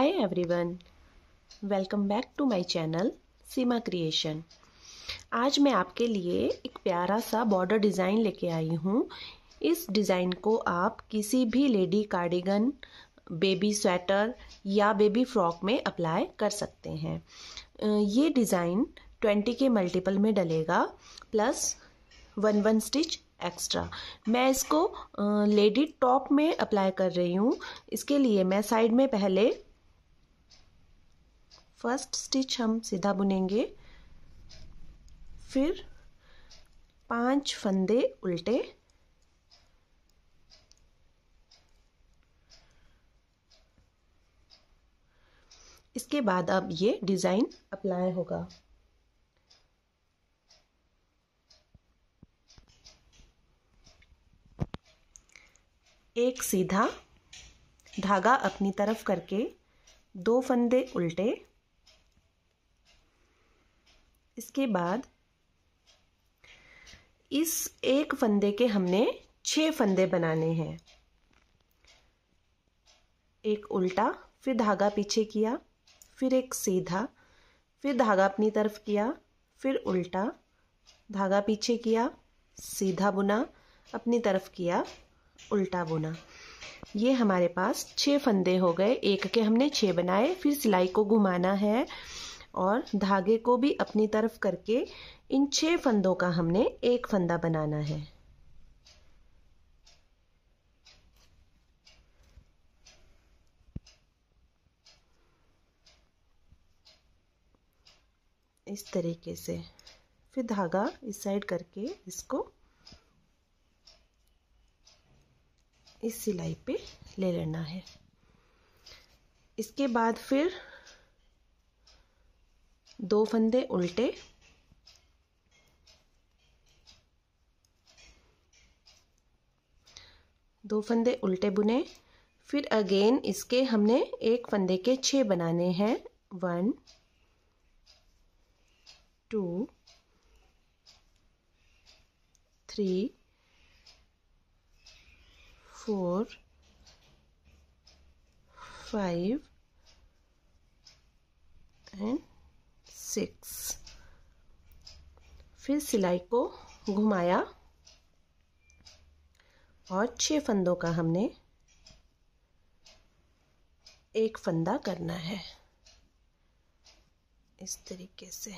hi everyone welcome back to my channel Seema creation आज मैं आपके लिए एक प्यारा सा बॉर्डर डिज़ाइन लेके आई हूँ इस डिज़ाइन को आप किसी भी लेडी कार्डिगन बेबी स्वेटर या बेबी फ्रॉक में अप्लाई कर सकते हैं ये डिज़ाइन ट्वेंटी के मल्टीपल में डलेगा plus one one stitch extra मैं इसको लेडी टॉप में अप्लाई कर रही हूँ इसके लिए मैं साइड में पहले फर्स्ट स्टिच हम सीधा बुनेंगे फिर पांच फंदे उल्टे इसके बाद अब ये डिज़ाइन अप्लाई होगा एक सीधा धागा अपनी तरफ करके दो फंदे उल्टे इसके बाद इस एक फंदे के हमने छह फंदे बनाने हैं एक उल्टा फिर धागा पीछे किया फिर एक सीधा फिर धागा अपनी तरफ किया फिर उल्टा धागा पीछे किया सीधा बुना अपनी तरफ किया उल्टा बुना ये हमारे पास छह फंदे हो गए एक के हमने छह बनाए फिर सिलाई को घुमाना है और धागे को भी अपनी तरफ करके इन छह फंदों का हमने एक फंदा बनाना है इस तरीके से फिर धागा इस साइड करके इसको इस सिलाई पे ले लेना है इसके बाद फिर दो फंदे उल्टे दो फंदे उल्टे बुने फिर अगेन इसके हमने एक फंदे के छः बनाने हैं one two three four five and six फिर सिलाई को घुमाया और छः फंदों का हमने एक फंदा करना है इस तरीके से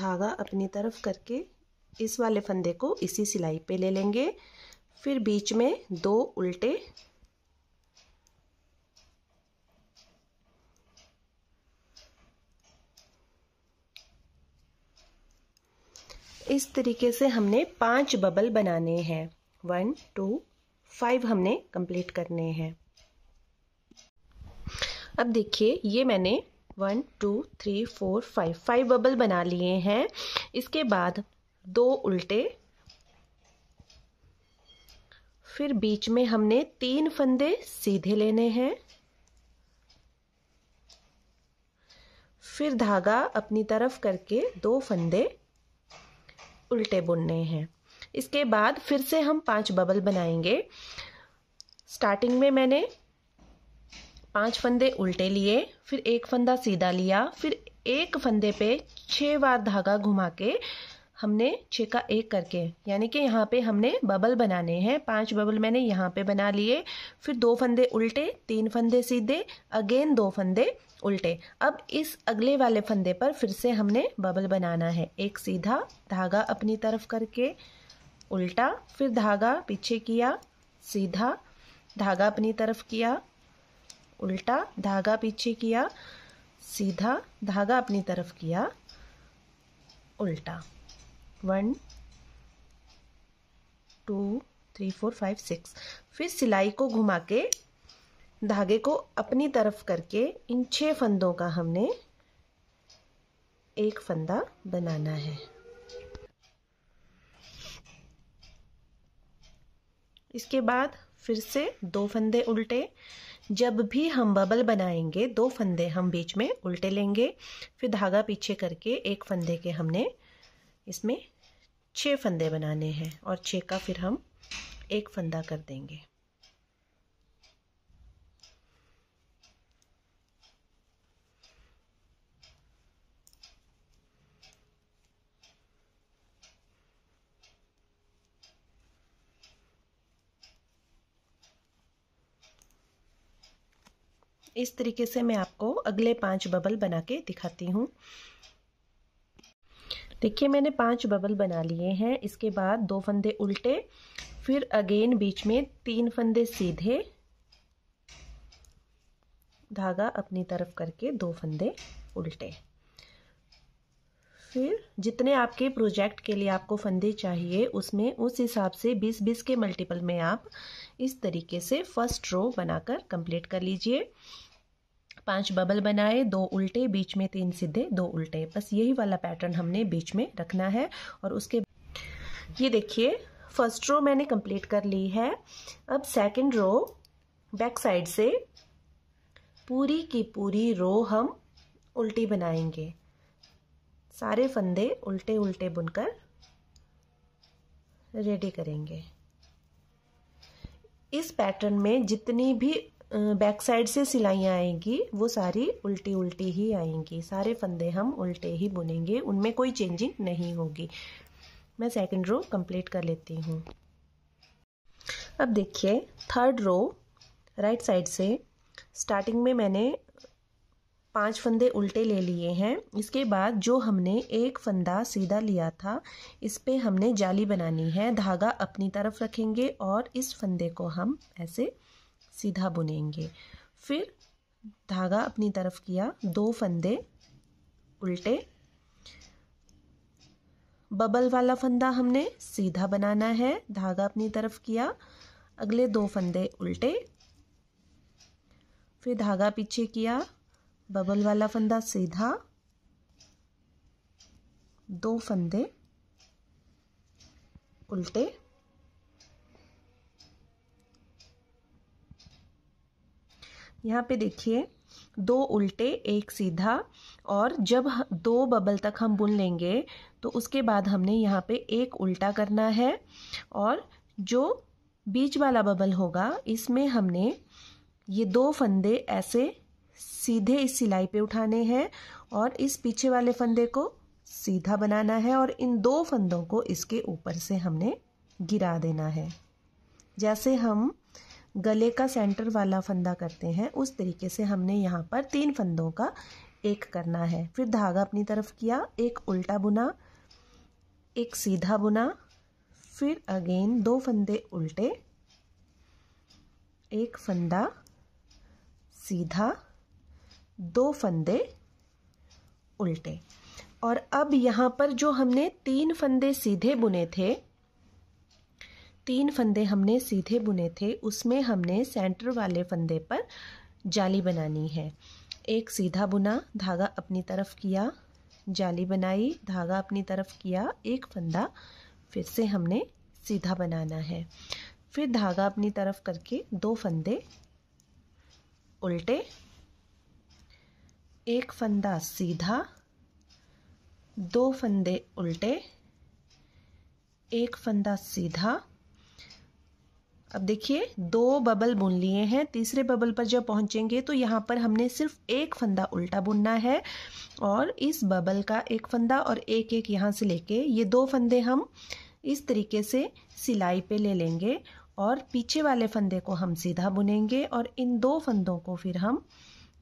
धागा अपनी तरफ करके इस वाले फंदे को इसी सिलाई पे ले लेंगे फिर बीच में दो उल्टे इस तरीके से हमने पांच बबल बनाने हैं वन टू फाइव हमने कंप्लीट करने हैं अब देखिए ये मैंने one two three four five five bubble बना लिए हैं इसके बाद दो उल्टे फिर बीच में हमने तीन फंदे सीधे लेने हैं फिर धागा अपनी तरफ करके दो फंदे उल्टे बुनने हैं इसके बाद फिर से हम पांच बबल बनाएंगे स्टार्टिंग में मैंने पांच फंदे उल्टे लिए फिर एक फंदा सीधा लिया फिर एक फंदे पे छः बार धागा घुमा के हमने छः का एक करके यानी कि यहाँ पे हमने बबल बनाने हैं पांच बबल मैंने यहाँ पे बना लिए फिर दो फंदे उल्टे तीन फंदे सीधे अगेन दो फंदे उल्टे अब इस अगले वाले फंदे पर फिर से हमने बबल बनाना है एक सीधा धागा अपनी तरफ करके उल्टा फिर धागा पीछे किया सीधा धागा अपनी तरफ किया उल्टा धागा पीछे किया सीधा धागा अपनी तरफ किया उल्टा one two three four five six फिर सिलाई को घुमा के धागे को अपनी तरफ करके इन छह फंदों का हमने एक फंदा बनाना है इसके बाद फिर से दो फंदे उल्टे जब भी हम बबल बनाएंगे दो फंदे हम बीच में उल्टे लेंगे फिर धागा पीछे करके एक फंदे के हमने इसमें छह फंदे बनाने हैं और छह का फिर हम एक फंदा कर देंगे इस तरीके से मैं आपको अगले पांच बबल बना के दिखाती हूँ देखिए मैंने पांच बबल बना लिए हैं इसके बाद दो फंदे उल्टे फिर अगेन बीच में तीन फंदे सीधे धागा अपनी तरफ करके दो फंदे उल्टे फिर जितने आपके प्रोजेक्ट के लिए आपको फंदे चाहिए उसमें उस हिसाब से 20-20 के मल्टीपल में आप इस तरीके से फर्स्ट रो बनाकर कंप्लीट कर लीजिए पांच बबल बनाए दो उल्टे बीच में तीन सीधे दो उल्टे बस यही वाला पैटर्न हमने बीच में रखना है और उसके ये देखिए फर्स्ट रो मैंने कंप्लीट कर ली है अब सेकंड रो बैक साइड से पूरी की पूरी रो हम उल्टी बनाएंगे सारे फंदे उल्टे उल्टे बुनकर रेडी करेंगे इस पैटर्न में जितनी भी बैक साइड से सिलाइयाँ आएंगी वो सारी उल्टी उल्टी ही आएंगी सारे फंदे हम उल्टे ही बुनेंगे उनमें कोई चेंजिंग नहीं होगी मैं सेकंड रो कंप्लीट कर लेती हूँ अब देखिए थर्ड रो राइट साइड से स्टार्टिंग में मैंने पांच फंदे उल्टे ले लिए हैं इसके बाद जो हमने एक फंदा सीधा लिया था इस पर हमने जाली बनानी है धागा अपनी तरफ रखेंगे और इस फंदे को हम ऐसे सीधा बुनेंगे फिर धागा अपनी तरफ किया दो फंदे उल्टे बबल वाला फंदा हमने सीधा बनाना है धागा अपनी तरफ किया अगले दो फंदे उल्टे फिर धागा पीछे किया बबल वाला फंदा सीधा दो फंदे उल्टे यहाँ पे देखिए दो उल्टे एक सीधा और जब दो बबल तक हम बुन लेंगे तो उसके बाद हमने यहाँ पे एक उल्टा करना है और जो बीच वाला बबल होगा इसमें हमने ये दो फंदे ऐसे सीधे इस सिलाई पे उठाने हैं और इस पीछे वाले फंदे को सीधा बनाना है और इन दो फंदों को इसके ऊपर से हमने गिरा देना है जैसे हम गले का सेंटर वाला फंदा करते हैं उस तरीके से हमने यहाँ पर तीन फंदों का एक करना है फिर धागा अपनी तरफ किया एक उल्टा बुना एक सीधा बुना फिर अगेन दो फंदे उल्टे एक फंदा सीधा दो फंदे उल्टे और अब यहाँ पर जो हमने तीन फंदे सीधे बुने थे तीन फंदे हमने सीधे बुने थे उसमें हमने सेंटर वाले फंदे पर जाली बनानी है एक सीधा बुना धागा अपनी तरफ किया जाली बनाई धागा अपनी तरफ किया एक फंदा फिर से हमने सीधा बनाना है फिर धागा अपनी तरफ करके दो फंदे उल्टे एक फंदा सीधा दो फंदे उल्टे एक फंदा सीधा अब देखिए दो बबल बुन लिए हैं तीसरे बबल पर जब पहुंचेंगे तो यहाँ पर हमने सिर्फ एक फंदा उल्टा बुनना है और इस बबल का एक फंदा और एक एक यहाँ से लेके ये दो फंदे हम इस तरीके से सिलाई पे ले लेंगे और पीछे वाले फंदे को हम सीधा बुनेंगे और इन दो फंदों को फिर हम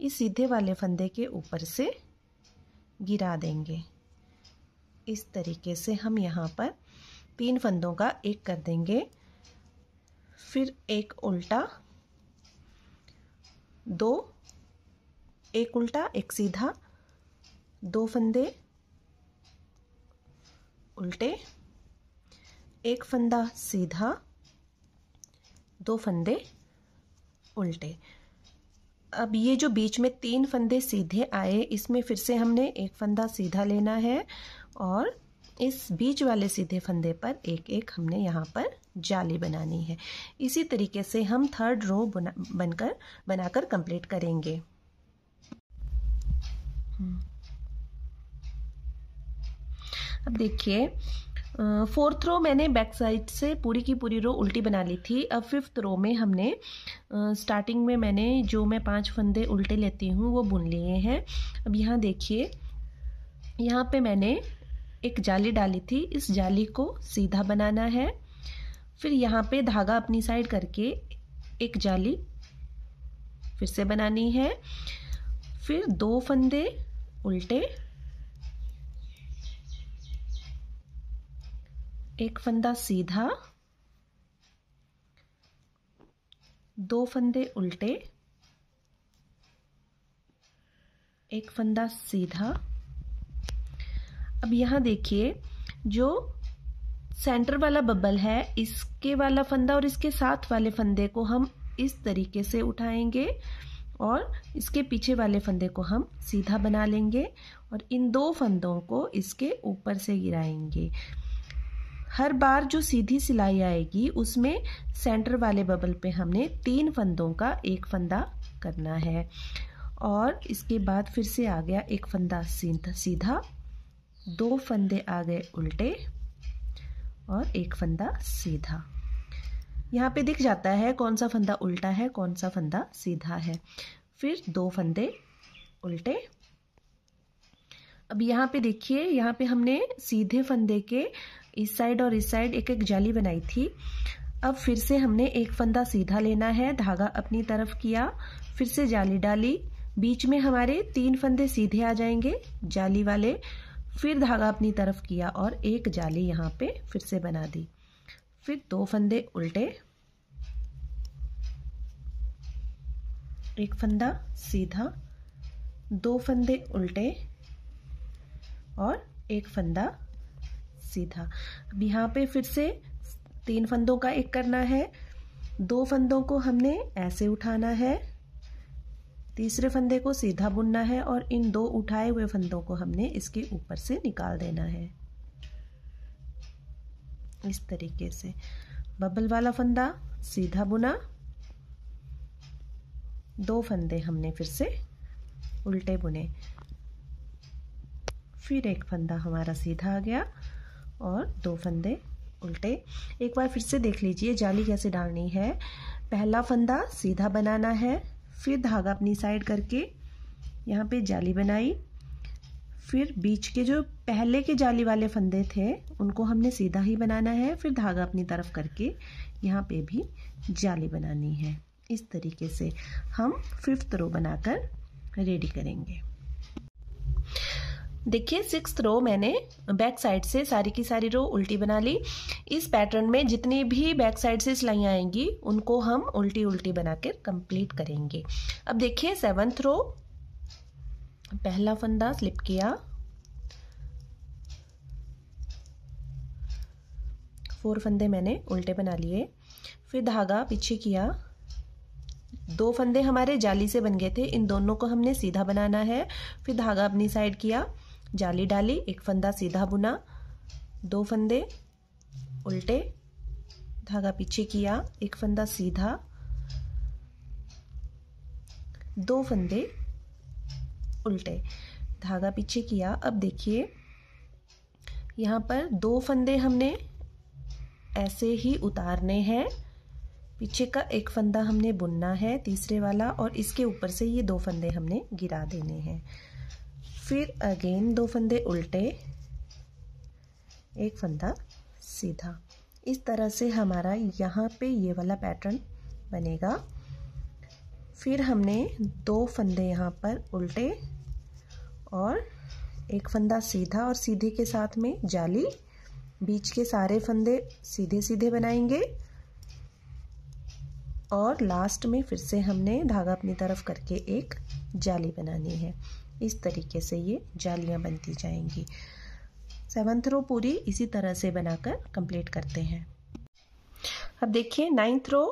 इस सीधे वाले फंदे के ऊपर से गिरा देंगे इस तरीके से हम यहाँ पर तीन फंदों का एक कर देंगे फिर एक उल्टा दो एक उल्टा एक सीधा दो फंदे उल्टे एक फंदा सीधा दो फंदे उल्टे अब ये जो बीच में तीन फंदे सीधे आए इसमें फिर से हमने एक फंदा सीधा लेना है और इस बीच वाले सीधे फंदे पर एक एक हमने यहाँ पर जाली बनानी है इसी तरीके से हम थर्ड रो बना बनकर बनाकर कंप्लीट करेंगे अब देखिए फोर्थ रो मैंने बैक साइड से पूरी की पूरी रो उल्टी बना ली थी अब फिफ्थ रो में हमने स्टार्टिंग में मैंने जो मैं पांच फंदे उल्टे लेती हूँ वो बुन लिए हैं अब यहाँ देखिए यहाँ पे मैंने एक जाली डाली थी इस जाली को सीधा बनाना है फिर यहाँ पे धागा अपनी साइड करके एक जाली फिर से बनानी है फिर दो फंदे उल्टे एक फंदा सीधा दो फंदे उल्टे एक फंदा सीधा अब यहाँ देखिए जो सेंटर वाला बबल है इसके वाला फंदा और इसके साथ वाले फंदे को हम इस तरीके से उठाएंगे और इसके पीछे वाले फंदे को हम सीधा बना लेंगे और इन दो फंदों को इसके ऊपर से गिराएंगे हर बार जो सीधी सिलाई आएगी उसमें सेंटर वाले बबल पे हमने तीन फंदों का एक फंदा करना है और इसके बाद फिर से आ गया एक फंदा सीधा दो फंदे आ गए उल्टे और एक फंदा सीधा यहाँ पे दिख जाता है कौन सा फंदा उल्टा है कौन सा फंदा सीधा है फिर दो फंदे उल्टे अब यहाँ पे देखिए यहाँ पे हमने सीधे फंदे के इस साइड और इस साइड एक एक जाली बनाई थी अब फिर से हमने एक फंदा सीधा लेना है धागा अपनी तरफ किया फिर से जाली डाली बीच में हमारे तीन फंदे सीधे आ जाएंगे जाली वाले फिर धागा अपनी तरफ किया और एक जाली यहाँ पे फिर से बना दी फिर दो फंदे उल्टे एक फंदा सीधा दो फंदे उल्टे और एक फंदा सीधा अब यहाँ पे फिर से तीन फंदों का एक करना है दो फंदों को हमने ऐसे उठाना है तीसरे फंदे को सीधा बुनना है और इन दो उठाए हुए फंदों को हमने इसके ऊपर से निकाल देना है इस तरीके से बबल वाला फंदा सीधा बुना दो फंदे हमने फिर से उल्टे बुने फिर एक फंदा हमारा सीधा आ गया और दो फंदे उल्टे एक बार फिर से देख लीजिए जाली कैसे डालनी है पहला फंदा सीधा बनाना है फिर धागा अपनी साइड करके यहाँ पे जाली बनाई फिर बीच के जो पहले के जाली वाले फंदे थे उनको हमने सीधा ही बनाना है फिर धागा अपनी तरफ करके यहाँ पे भी जाली बनानी है इस तरीके से हम फिफ्थ रो बनाकर रेडी करेंगे देखिए सिक्स रो मैंने बैक साइड से सारी की सारी रो उल्टी बना ली इस पैटर्न में जितनी भी बैक साइड से सिलाई आएंगी उनको हम उल्टी उल्टी बनाकर कंप्लीट करेंगे अब देखिए सेवन्थ रो पहला फंदा स्लिप किया फोर फंदे मैंने उल्टे बना लिए फिर धागा पीछे किया दो फंदे हमारे जाली से बन गए थे इन दोनों को हमने सीधा बनाना है फिर धागा अपनी साइड किया जाली डाली एक फंदा सीधा बुना दो फंदे उल्टे धागा पीछे किया एक फंदा सीधा दो फंदे उल्टे धागा पीछे किया अब देखिए यहाँ पर दो फंदे हमने ऐसे ही उतारने हैं पीछे का एक फंदा हमने बुनना है तीसरे वाला और इसके ऊपर से ये दो फंदे हमने गिरा देने हैं फिर अगेन दो फंदे उल्टे एक फंदा सीधा इस तरह से हमारा यहाँ पे ये वाला पैटर्न बनेगा फिर हमने दो फंदे यहाँ पर उल्टे और एक फंदा सीधा और सीधे के साथ में जाली बीच के सारे फंदे सीधे सीधे बनाएंगे और लास्ट में फिर से हमने धागा अपनी तरफ करके एक जाली बनानी है इस तरीके से ये जालियाँ बनती जाएंगी सेवन्थ रो पूरी इसी तरह से बनाकर कंप्लीट करते हैं अब देखिए नाइन्थ रो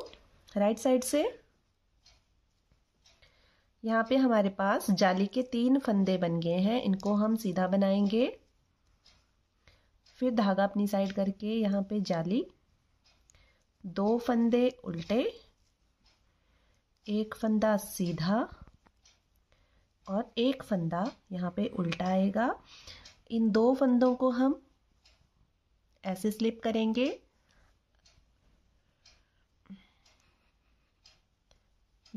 राइट साइड से यहाँ पे हमारे पास जाली के तीन फंदे बन गए हैं इनको हम सीधा बनाएंगे फिर धागा अपनी साइड करके यहाँ पे जाली दो फंदे उल्टे एक फंदा सीधा और एक फंदा यहाँ पे उल्टा आएगा इन दो फंदों को हम ऐसे स्लिप करेंगे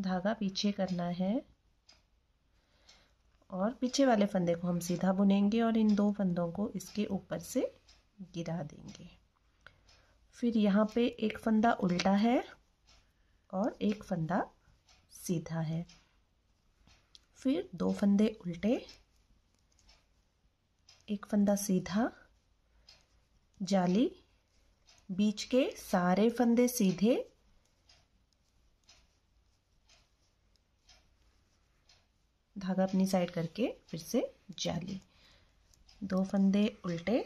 धागा पीछे करना है और पीछे वाले फंदे को हम सीधा बुनेंगे और इन दो फंदों को इसके ऊपर से गिरा देंगे फिर यहाँ पे एक फंदा उल्टा है और एक फंदा सीधा है फिर दो फंदे उल्टे एक फंदा सीधा जाली बीच के सारे फंदे सीधे धागा अपनी साइड करके फिर से जाली दो फंदे उल्टे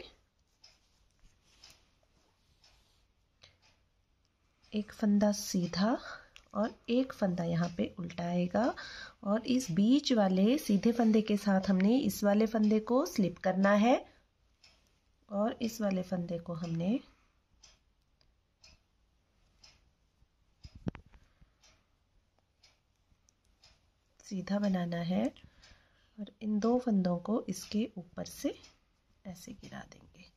एक फंदा सीधा और एक फंदा यहाँ पे उल्टा आएगा और इस बीच वाले सीधे फंदे के साथ हमने इस वाले फंदे को स्लिप करना है और इस वाले फंदे को हमने सीधा बनाना है और इन दो फंदों को इसके ऊपर से ऐसे गिरा देंगे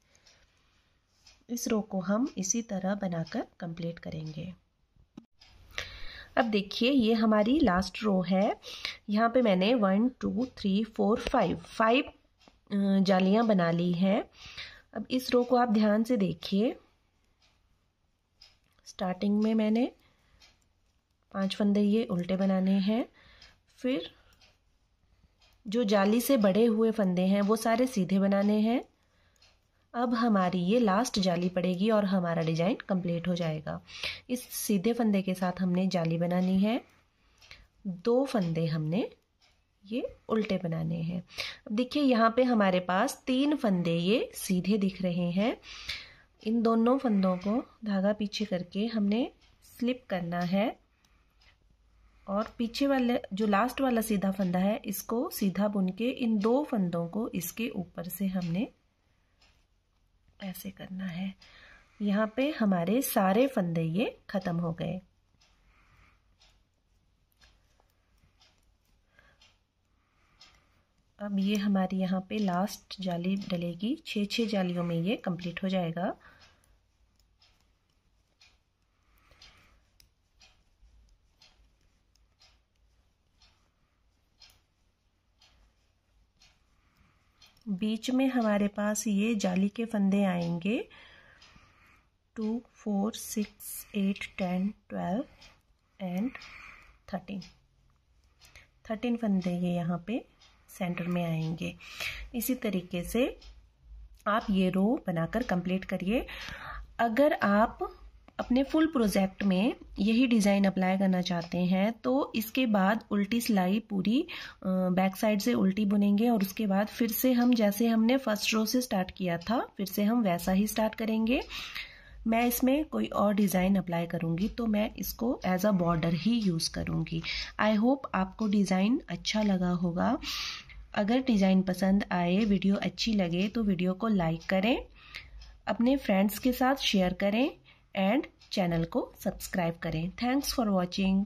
इस रो को हम इसी तरह बनाकर कंप्लीट करेंगे अब देखिए ये हमारी लास्ट रो है यहाँ पे मैंने one two three four five five जालियाँ बना ली हैं अब इस रो को आप ध्यान से देखिए स्टार्टिंग में मैंने पांच फंदे ये उल्टे बनाने हैं फिर जो जाली से बड़े हुए फंदे हैं वो सारे सीधे बनाने हैं अब हमारी ये लास्ट जाली पड़ेगी और हमारा डिजाइन कंप्लीट हो जाएगा इस सीधे फंदे के साथ हमने जाली बनानी है दो फंदे हमने ये उल्टे बनाने हैं अब देखिए यहाँ पे हमारे पास तीन फंदे ये सीधे दिख रहे हैं इन दोनों फंदों को धागा पीछे करके हमने स्लिप करना है और पीछे वाले जो लास्ट वाला सीधा फंदा है इसको सीधा बुन के इन दो फंदों को इसके ऊपर से हमने ऐसे करना है यहाँ पे हमारे सारे फंदे ये ख़त्म हो गए अब ये हमारी यहाँ पे लास्ट जाली डलेगी छः छः जालियों में ये कंप्लीट हो जाएगा बीच में हमारे पास ये जाली के फंदे आएंगे two four six eight ten twelve and thirteen thirteen फंदे ये यहाँ पे सेंटर में आएंगे इसी तरीके से आप ये रो बनाकर कंप्लीट करिए अगर आप अपने फुल प्रोजेक्ट में यही डिज़ाइन अप्लाई करना चाहते हैं तो इसके बाद उल्टी सिलाई पूरी बैक साइड से उल्टी बुनेंगे और उसके बाद फिर से हम जैसे हमने फर्स्ट रो से स्टार्ट किया था फिर से हम वैसा ही स्टार्ट करेंगे मैं इसमें कोई और डिज़ाइन अप्लाई करूंगी तो मैं इसको एज अ बॉर्डर ही यूज़ करूंगी आई होप आपको डिज़ाइन अच्छा लगा होगा अगर डिज़ाइन पसंद आए वीडियो अच्छी लगे तो वीडियो को लाइक करें अपने फ्रेंड्स के साथ शेयर करें एंड चैनल को सब्सक्राइब करें थैंक्स फॉर वॉचिंग